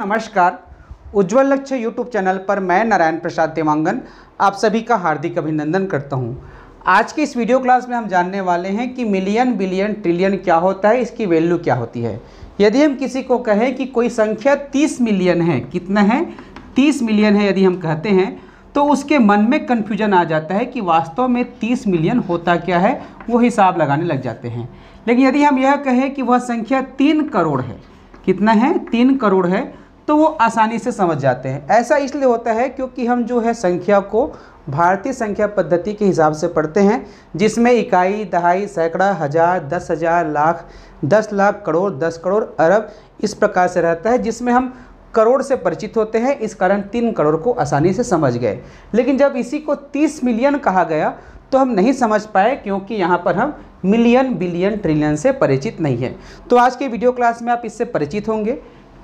नमस्कार उज्जवल लक्ष्य YouTube channel पर मैं नारायण प्रसाद देवांगन आप सभी का हार्दिक अभिनंदन करता हूं। आज के इस वीडियो क्लास में हम जानने वाले हैं कि मिलियन बिलियन ट्रिलियन क्या होता है इसकी वैल्यू क्या होती है यदि हम किसी को कहें कि कोई संख्या तीस मिलियन है कितना है तीस मिलियन है यदि हम कहते हैं तो उसके मन में कन्फ्यूजन आ जाता है कि वास्तव में तीस मिलियन होता क्या है वो हिसाब लगाने लग जाते हैं लेकिन यदि हम यह कहें कि वह संख्या तीन करोड़ है कितना है तीन करोड़ है तो वो आसानी से समझ जाते हैं ऐसा इसलिए होता है क्योंकि हम जो है संख्या को भारतीय संख्या पद्धति के हिसाब से पढ़ते हैं जिसमें इकाई दहाई सैकड़ा हज़ार दस हज़ार लाख दस लाख करोड़ दस करोड़ अरब इस प्रकार से रहता है जिसमें हम करोड़ से परिचित होते हैं इस कारण तीन करोड़ को आसानी से समझ गए लेकिन जब इसी को तीस मिलियन कहा गया तो हम नहीं समझ पाए क्योंकि यहाँ पर हम मिलियन बिलियन ट्रिलियन से परिचित नहीं है तो आज के वीडियो क्लास में आप इससे परिचित होंगे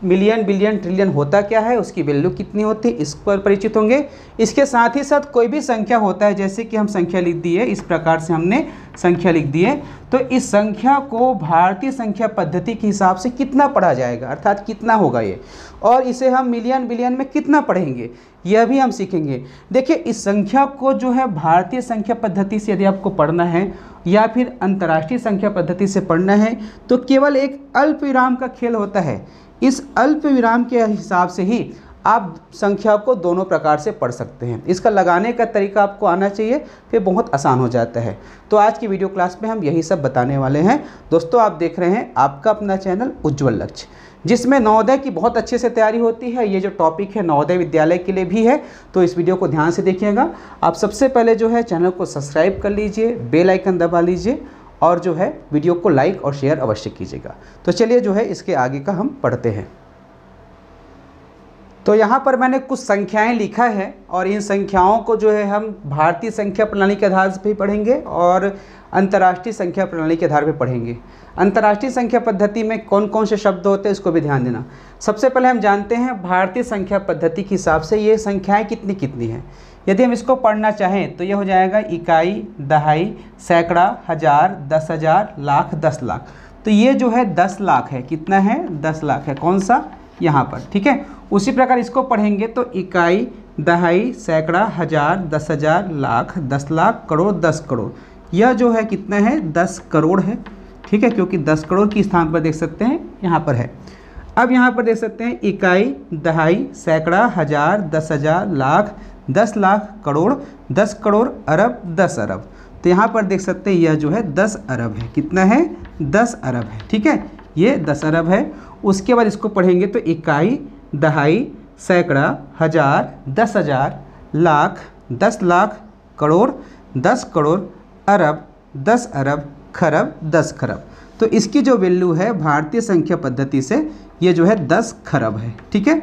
मिलियन बिलियन ट्रिलियन होता क्या है उसकी वैल्यू कितनी होती है इस पर परिचित होंगे इसके साथ ही साथ कोई भी संख्या होता है जैसे कि हम संख्या लिख दिए इस प्रकार से हमने संख्या लिख दी है तो इस संख्या को भारतीय संख्या पद्धति के हिसाब से कितना पढ़ा जाएगा अर्थात कितना होगा ये और इसे हम मिलियन बिलियन में कितना पढ़ेंगे यह भी हम सीखेंगे देखिए इस संख्या को जो है भारतीय संख्या पद्धति से यदि आपको पढ़ना है या फिर अंतर्राष्ट्रीय संख्या पद्धति से पढ़ना है तो केवल एक अल्प विराम का खेल होता है इस अल्प विराम के हिसाब से ही आप संख्या को दोनों प्रकार से पढ़ सकते हैं इसका लगाने का तरीका आपको आना चाहिए फिर बहुत आसान हो जाता है तो आज की वीडियो क्लास में हम यही सब बताने वाले हैं दोस्तों आप देख रहे हैं आपका अपना चैनल उज्जवल लक्ष्य जिसमें नवोदय की बहुत अच्छे से तैयारी होती है ये जो टॉपिक है नवोदय विद्यालय के लिए भी है तो इस वीडियो को ध्यान से देखिएगा आप सबसे पहले जो है चैनल को सब्सक्राइब कर लीजिए बेल आइकन दबा लीजिए और जो है वीडियो को लाइक और शेयर अवश्य कीजिएगा तो चलिए जो है इसके आगे का हम पढ़ते हैं तो यहाँ पर मैंने कुछ संख्याएं लिखा है और इन संख्याओं को जो है हम भारतीय संख्या प्रणाली के आधार पर पढ़ेंगे और अंतर्राष्ट्रीय संख्या प्रणाली के आधार पर पढ़ेंगे अंतर्राष्ट्रीय संख्या पद्धति में कौन कौन से शब्द होते हैं इसको भी ध्यान देना सबसे पहले हम जानते हैं भारतीय संख्या पद्धति के हिसाब से ये संख्याएँ कितनी कितनी हैं यदि हम इसको पढ़ना चाहें तो ये हो जाएगा इकाई दहाई सैकड़ा हज़ार दस हज़ार लाख दस लाख तो ये जो है दस लाख है कितना है दस लाख है कौन सा यहाँ पर ठीक है उसी प्रकार इसको पढ़ेंगे तो इकाई दहाई सैकड़ा हज़ार दस हज़ार लाख दस लाख करोड़ दस करोड़ यह जो है कितना है दस करोड़ है ठीक है क्योंकि दस करोड़ की स्थान पर देख सकते हैं यहाँ पर है अब यहाँ पर देख सकते हैं इकाई दहाई सैकड़ा हज़ार दस हज़ार लाख दस लाख करोड़ दस करोड़ अरब दस अरब तो यहाँ पर देख सकते हैं यह जो है दस अरब है कितना है दस अरब है ठीक है ये दस अरब है उसके बाद इसको पढ़ेंगे तो इकाई दहाई सैकड़ा हज़ार दस हज़ार लाख दस लाख करोड़ दस करोड़ अरब दस अरब खरब दस खरब तो इसकी जो वैल्यू है भारतीय संख्या पद्धति से ये जो है दस खरब है ठीक है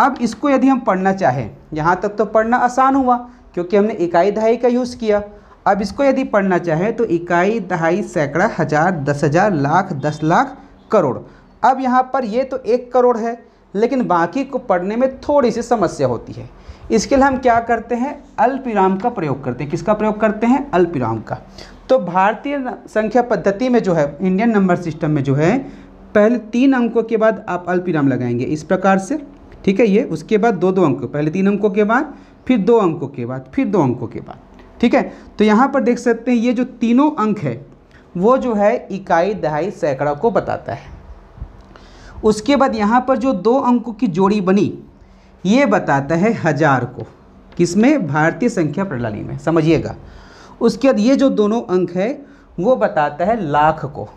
अब इसको यदि हम पढ़ना चाहें यहाँ तक तो पढ़ना आसान हुआ क्योंकि हमने इकाई दहाई का यूज़ किया अब इसको यदि पढ़ना चाहें तो इकाई दहाई सैकड़ा हज़ार दस हज़ार लाख दस लाख करोड़ अब यहाँ पर ये तो एक करोड़ है लेकिन बाकी को पढ़ने में थोड़ी सी समस्या होती है इसके लिए हम क्या करते हैं अल्पिराम का प्रयोग करते हैं किसका प्रयोग करते हैं अल्पिराम का तो भारतीय संख्या पद्धति में जो है इंडियन नंबर सिस्टम में जो है पहले तीन अंकों के बाद आप अल्पिराम लगाएंगे इस प्रकार से ठीक है ये उसके बाद दो दो अंकों पहले तीन अंकों के बाद फिर दो अंकों के बाद फिर दो अंकों के बाद ठीक है तो यहाँ पर देख सकते हैं ये जो तीनों अंक है वो जो है इकाई दहाई सैकड़ा को बताता है उसके बाद यहाँ पर जो दो अंकों की जोड़ी बनी ये बताता है हजार को किसमें भारतीय संख्या प्रणाली में समझिएगा उसके बाद ये जो दोनों अंक है वो बताता है लाख को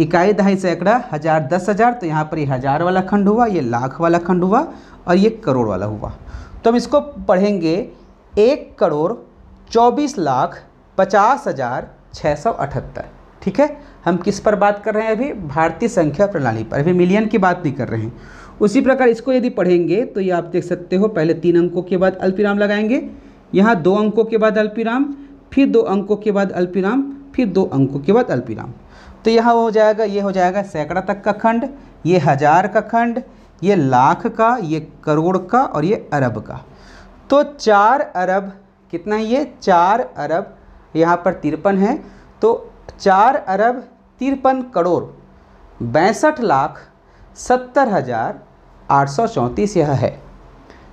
इकाई दहाई सैकड़ा हज़ार दस हज़ार तो यहाँ पर ये हज़ार वाला खंड हुआ ये लाख वाला खंड हुआ और ये करोड़ वाला हुआ तो हम इसको पढ़ेंगे एक करोड़ चौबीस लाख पचास हज़ार छः सौ अठहत्तर ठीक है हम किस पर बात कर रहे हैं अभी भारतीय संख्या प्रणाली पर अभी मिलियन की बात नहीं कर रहे हैं उसी प्रकार इसको यदि पढ़ेंगे तो ये आप देख सकते हो पहले तीन अंकों के बाद अल्पिराम लगाएंगे यहाँ दो अंकों के बाद अल्पिराम फिर दो अंकों के बाद अल्पिराम फिर दो अंकों के बाद अल्पिराम तो यहाँ हो जाएगा ये हो जाएगा सैकड़ा तक का खंड ये हज़ार का खंड ये लाख का ये करोड़ का और ये अरब का तो चार अरब कितना है ये चार अरब यहाँ पर तिरपन है तो चार अरब तिरपन करोड़ बैंसठ लाख सत्तर हज़ार आठ सौ चौंतीस यह है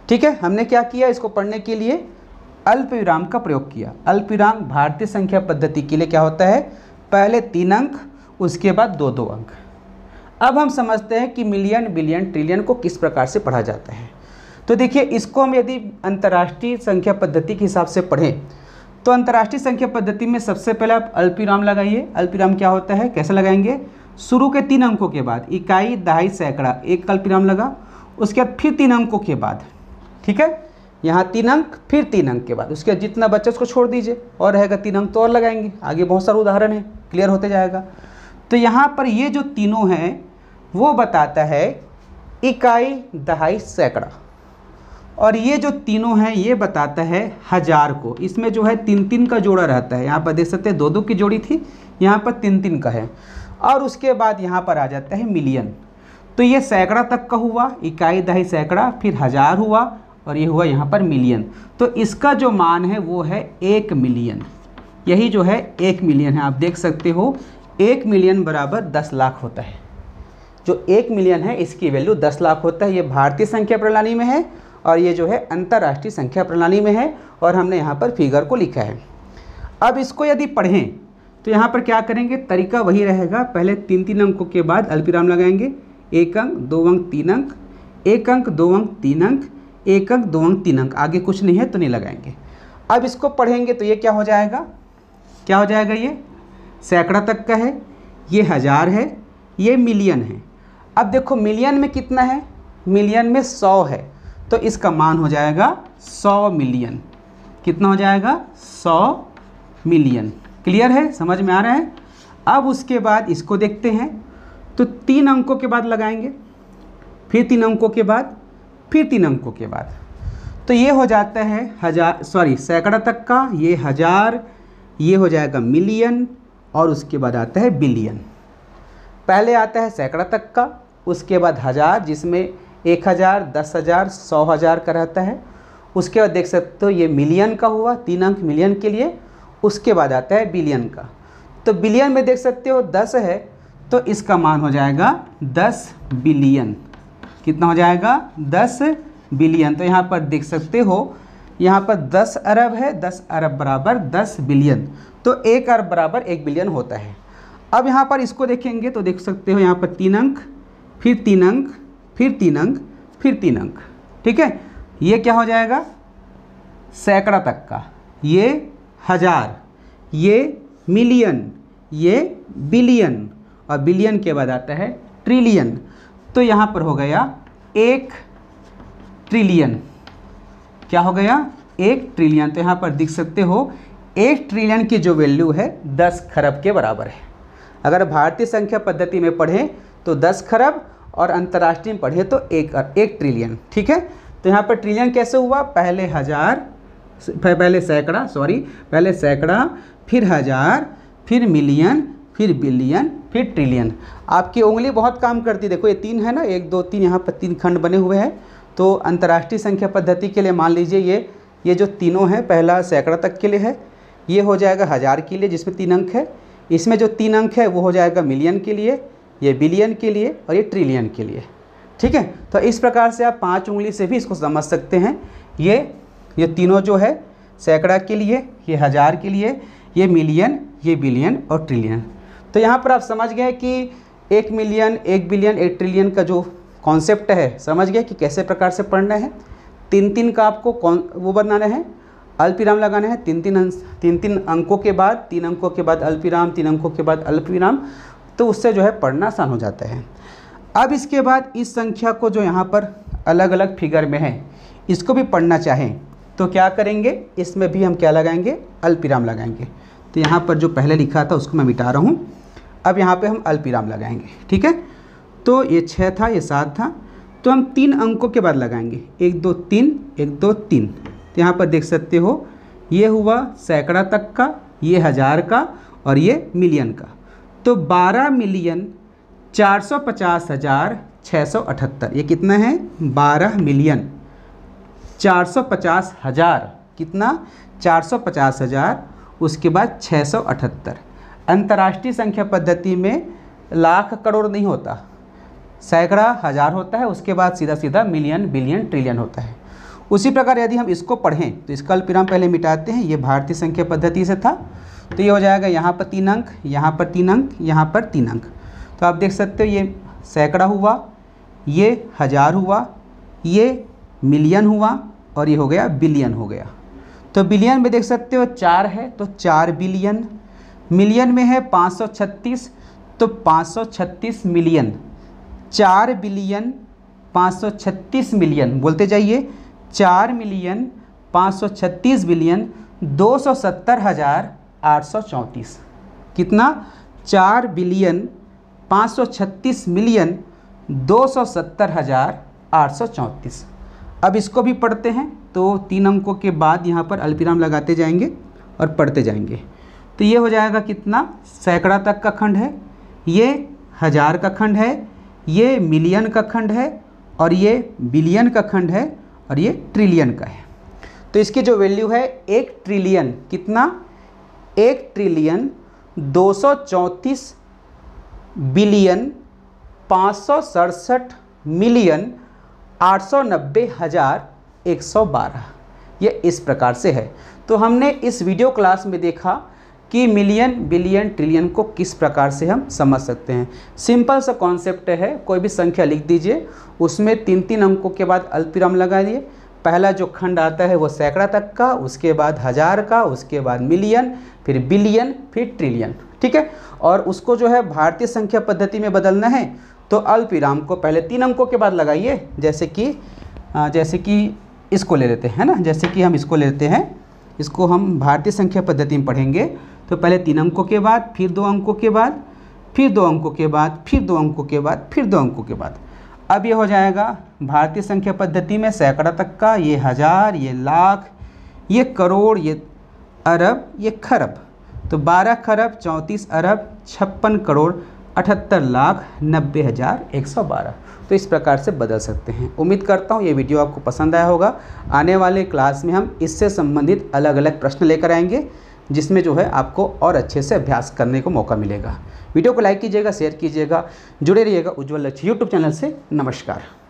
ठीक है हमने क्या किया इसको पढ़ने के लिए अल्प विराम का प्रयोग किया अल्प विराम भारतीय संख्या पद्धति के लिए क्या होता है पहले तीन अंक उसके बाद दो दो अंक अब हम समझते हैं कि मिलियन बिलियन ट्रिलियन को किस प्रकार से पढ़ा जाता है तो देखिए इसको हम यदि अंतर्राष्ट्रीय संख्या पद्धति के हिसाब से पढ़ें तो अंतर्राष्ट्रीय संख्या पद्धति में सबसे पहले आप अल्पिराम लगाइए अल्पिराम क्या होता है कैसे लगाएंगे शुरू के तीन अंकों के बाद इकाई दहाई सैकड़ा एक अल्पिराम लगा उसके बाद फिर तीन अंकों के बाद ठीक है यहाँ तीन अंक फिर तीन अंक के बाद उसके जितना बच्चा उसको छोड़ दीजिए और रहेगा तीन अंक तो और लगाएंगे आगे बहुत सारा उदाहरण है क्लियर होते जाएगा तो यहाँ पर ये जो तीनों हैं वो बताता है इकाई दहाई सैकड़ा और ये जो तीनों हैं ये बताता है हज़ार को इसमें जो है तीन तीन का जोड़ा रहता है यहाँ पर देख सकते हैं दो दो की जोड़ी थी यहाँ पर तीन तीन का है और उसके बाद यहाँ पर आ जाता है मिलियन तो ये सैकड़ा तक का हुआ इकाई दहाई सैकड़ा फिर हज़ार हुआ और ये हुआ यहाँ पर मिलियन तो इसका जो मान है वो है एक मिलियन यही जो है एक मिलियन है आप देख सकते हो एक मिलियन बराबर दस लाख होता है जो एक मिलियन है इसकी वैल्यू दस लाख होता है ये भारतीय संख्या प्रणाली में है और ये जो है अंतर्राष्ट्रीय संख्या प्रणाली में है और हमने यहाँ पर फिगर को लिखा है अब इसको यदि पढ़ें तो यहाँ पर क्या करेंगे तरीका वही रहेगा पहले तीन तीन अंकों के बाद अल्पिराम लगाएंगे एक अंक दो अंक तीन अंक एक अंक दो अंक तीन अंक एक अंक दो अंक तीन अंक आगे कुछ नहीं है तो नहीं लगाएंगे अब इसको पढ़ेंगे तो ये क्या हो जाएगा क्या हो जाएगा ये सैकड़ा तक का है ये हज़ार है ये मिलियन है अब देखो मिलियन में कितना है मिलियन में सौ है तो इसका मान हो जाएगा सौ मिलियन कितना हो जाएगा सौ मिलियन क्लियर है समझ में आ रहा है अब उसके बाद इसको देखते हैं तो तीन अंकों के बाद लगाएंगे फिर तीन अंकों के बाद फिर तीन अंकों के बाद तो ये हो जाता है हज़ार सॉरी सैकड़ा तक का ये हज़ार ये हो जाएगा मिलियन और उसके बाद आता है बिलियन पहले आता है सैकड़ा तक का उसके बाद हज़ार जिसमें एक हज़ार दस हज़ार सौ हज़ार का रहता है उसके बाद देख सकते हो ये मिलियन का हुआ तीन अंक मिलियन के लिए उसके बाद आता है बिलियन का तो बिलियन में देख सकते हो दस है तो इसका मान हो जाएगा दस बिलियन कितना हो जाएगा दस बिलियन तो यहाँ पर देख सकते हो यहाँ पर 10 अरब है 10 अरब बराबर 10 बिलियन तो एक अरब बराबर एक बिलियन होता है अब यहाँ पर इसको देखेंगे तो देख सकते हो यहाँ पर तीन अंक फिर तीन अंक फिर तीन अंक फिर तीन अंक ठीक है ये क्या हो जाएगा सैकड़ा तक का ये हज़ार ये मिलियन ये बिलियन और बिलियन के बाद आता है ट्रिलियन तो यहाँ पर हो गया एक ट्रिलियन क्या हो गया एक ट्रिलियन तो यहाँ पर दिख सकते हो एक ट्रिलियन की जो वैल्यू है दस खरब के बराबर है अगर भारतीय संख्या पद्धति में पढ़ें तो दस खरब और अंतर्राष्ट्रीय में पढ़ें तो एक एक ट्रिलियन ठीक है तो यहाँ पर ट्रिलियन कैसे हुआ पहले हज़ार पहले सैकड़ा सॉरी पहले सैकड़ा फिर हज़ार फिर मिलियन फिर बिलियन फिर ट्रिलियन आपकी उंगली बहुत काम करती है देखो ये तीन है ना एक दो तीन यहाँ पर तीन खंड बने हुए हैं तो अंतर्राष्ट्रीय संख्या पद्धति के लिए मान लीजिए ये ये जो तीनों हैं पहला सैकड़ा तक के लिए है ये हो जाएगा हज़ार के लिए जिसमें तीन अंक है इसमें जो तीन अंक है वो हो जाएगा मिलियन के लिए ये बिलियन के लिए और ये ट्रिलियन के लिए ठीक है तो इस प्रकार से आप पांच उंगली से भी इसको समझ सकते हैं ये ये तीनों जो है सैकड़ा के लिए ये हज़ार के लिए ये मिलियन ये बिलियन और ट्रिलियन तो यहाँ पर आप समझ गए कि एक मिलियन एक बिलियन एक ट्रिलियन का जो कॉन्सेप्ट है समझ गए कि कैसे प्रकार से पढ़ना है तीन तीन का आपको कौन वो बनाना है अल्पिराम लगाना है तीन तीन अंश तीन तीन अंकों के बाद तीन अंकों के बाद अल्पिराम तीन अंकों के बाद अल्पविराम तो उससे जो है पढ़ना आसान हो जाता है अब इसके बाद इस संख्या को जो यहाँ पर अलग अलग फिगर में है इसको भी पढ़ना चाहें तो क्या करेंगे इसमें भी हम क्या लगाएंगे अल्पिराम लगाएंगे तो यहाँ पर जो पहले लिखा था उसको मैं मिटा रहा हूँ अब यहाँ पर हम अल्पिराम लगाएंगे ठीक है तो ये छः था ये सात था तो हम तीन अंकों के बाद लगाएंगे एक दो तीन एक दो तीन तो यहाँ पर देख सकते हो ये हुआ सैकड़ा तक का ये हज़ार का और ये मिलियन का तो बारह मिलियन चार सौ पचास हज़ार छः सौ अठहत्तर ये कितना है बारह मिलियन चार सौ पचास हज़ार कितना चार सौ पचास हज़ार उसके बाद छः सौ अठहत्तर अंतर्राष्ट्रीय संख्या पद्धति में लाख करोड़ नहीं होता सैकड़ा हज़ार होता है उसके बाद सीधा सीधा मिलियन बिलियन ट्रिलियन होता है उसी प्रकार यदि हम इसको पढ़ें तो इसका अल्पिराम पहले मिटाते हैं ये भारतीय संख्या पद्धति से था तो ये हो जाएगा यहाँ पर तीन अंक यहाँ पर तीन अंक यहाँ पर तीन अंक तो आप देख सकते हो ये सैकड़ा हुआ ये हज़ार हुआ ये मिलियन हुआ और ये हो गया बिलियन हो गया तो बिलियन में देख सकते हो चार है तो चार बिलियन मिलियन में है छत्तीस तो छत्तीस मिलियन चार बिलियन पाँच सौ छत्तीस मिलियन बोलते जाइए चार मिलियन पाँच सौ छत्तीस बिलियन दो सौ सत्तर हज़ार आठ सौ चौंतीस कितना चार बिलियन पाँच सौ छत्तीस मिलियन दो सौ सत्तर हज़ार आठ सौ चौंतीस अब इसको भी पढ़ते हैं तो तीन अंकों के बाद यहाँ पर अल्पिराम लगाते जाएंगे और पढ़ते जाएंगे तो ये हो जाएगा कितना सैकड़ा तक का खंड है ये हज़ार का खंड है ये मिलियन का खंड है और ये बिलियन का खंड है और ये ट्रिलियन का है तो इसकी जो वैल्यू है एक ट्रिलियन कितना एक ट्रिलियन दो सौ चौंतीस बिलियन पाँच सौ सड़सठ मिलियन आठ सौ नब्बे हज़ार एक सौ बारह ये इस प्रकार से है तो हमने इस वीडियो क्लास में देखा कि मिलियन बिलियन ट्रिलियन को किस प्रकार से हम समझ सकते हैं सिंपल सा कॉन्सेप्ट है कोई भी संख्या लिख दीजिए उसमें तीन तीन अंकों के बाद अल्पिराम लगा दिए पहला जो खंड आता है वो सैकड़ा तक का उसके बाद हज़ार का उसके बाद मिलियन फिर बिलियन फिर ट्रिलियन ठीक है और उसको जो है भारतीय संख्या पद्धति में बदलना है तो अल्पिराम को पहले तीन अंकों के बाद लगाइए जैसे कि जैसे कि इसको ले लेते हैं ना जैसे कि हम इसको लेते हैं इसको हम भारतीय संख्या पद्धति में पढ़ेंगे तो पहले तीन अंकों के बाद फिर दो अंकों के बाद फिर दो अंकों के बाद फिर दो अंकों के बाद फिर दो अंकों के बाद अब ये हो जाएगा भारतीय संख्या पद्धति में सैकड़ा तक का ये हज़ार ये लाख ये करोड़ ये अरब ये खरब तो 12 खरब 34 अरब छप्पन करोड़ अठहत्तर लाख नब्बे हज़ार एक सौ बारह तो इस प्रकार से बदल सकते हैं उम्मीद करता हूँ ये वीडियो आपको पसंद आया होगा आने वाले क्लास में हम इससे संबंधित अलग अलग प्रश्न लेकर आएंगे जिसमें जो है आपको और अच्छे से अभ्यास करने को मौका मिलेगा वीडियो को लाइक कीजिएगा शेयर कीजिएगा जुड़े रहिएगा उज्ज्वल लक्ष्य यूट्यूब चैनल से नमस्कार